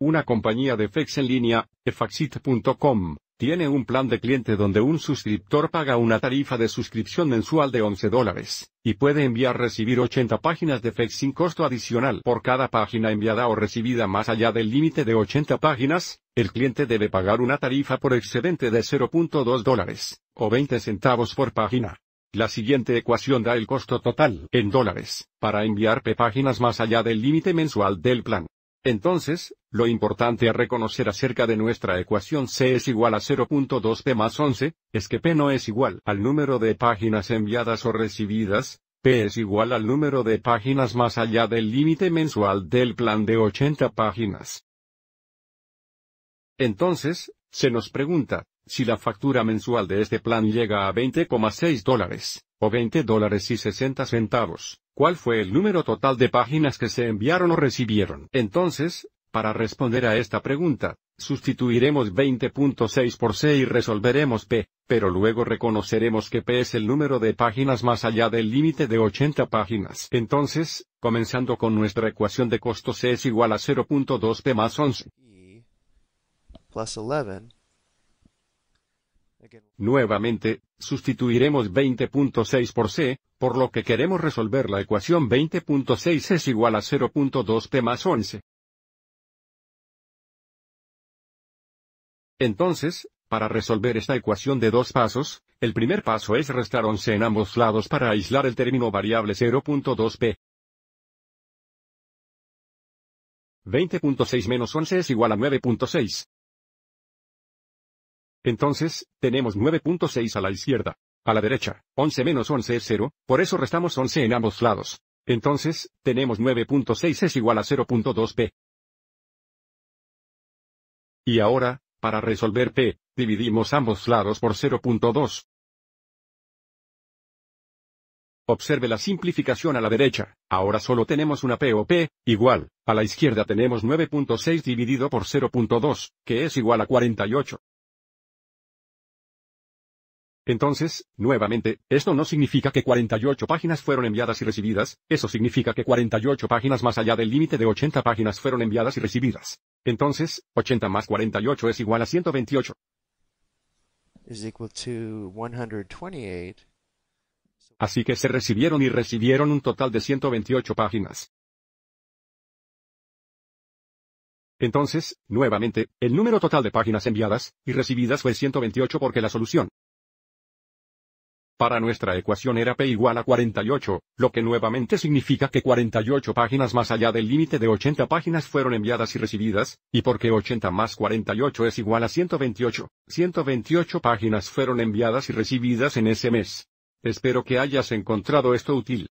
Una compañía de fax en línea, efaxit.com, tiene un plan de cliente donde un suscriptor paga una tarifa de suscripción mensual de 11 dólares, y puede enviar recibir 80 páginas de fax sin costo adicional por cada página enviada o recibida más allá del límite de 80 páginas, el cliente debe pagar una tarifa por excedente de 0.2 dólares, o 20 centavos por página. La siguiente ecuación da el costo total en dólares, para enviar p páginas más allá del límite mensual del plan. Entonces, lo importante a reconocer acerca de nuestra ecuación C es igual a 0.2p más 11, es que p no es igual al número de páginas enviadas o recibidas, p es igual al número de páginas más allá del límite mensual del plan de 80 páginas. Entonces, se nos pregunta, si la factura mensual de este plan llega a 20,6 dólares, o 20 dólares y 60 centavos, ¿cuál fue el número total de páginas que se enviaron o recibieron? Entonces, para responder a esta pregunta, sustituiremos 20.6 por C y resolveremos P, pero luego reconoceremos que P es el número de páginas más allá del límite de 80 páginas. Entonces, comenzando con nuestra ecuación de costo C es igual a 0.2P más 11. 11. Nuevamente, sustituiremos 20.6 por c, por lo que queremos resolver la ecuación 20.6 es igual a 0.2p más 11. Entonces, para resolver esta ecuación de dos pasos, el primer paso es restar 11 en ambos lados para aislar el término variable 0.2p. 20.6 menos 11 es igual a 9.6. Entonces, tenemos 9.6 a la izquierda. A la derecha, 11 menos 11 es 0, por eso restamos 11 en ambos lados. Entonces, tenemos 9.6 es igual a 0.2p. Y ahora, para resolver p, dividimos ambos lados por 0.2. Observe la simplificación a la derecha, ahora solo tenemos una P o P, igual, a la izquierda tenemos 9.6 dividido por 0.2, que es igual a 48. Entonces, nuevamente, esto no significa que 48 páginas fueron enviadas y recibidas, eso significa que 48 páginas más allá del límite de 80 páginas fueron enviadas y recibidas. Entonces, 80 más 48 es igual a 128. 128. Así que se recibieron y recibieron un total de 128 páginas. Entonces, nuevamente, el número total de páginas enviadas y recibidas fue 128 porque la solución para nuestra ecuación era P igual a 48, lo que nuevamente significa que 48 páginas más allá del límite de 80 páginas fueron enviadas y recibidas, y porque 80 más 48 es igual a 128, 128 páginas fueron enviadas y recibidas en ese mes. Espero que hayas encontrado esto útil.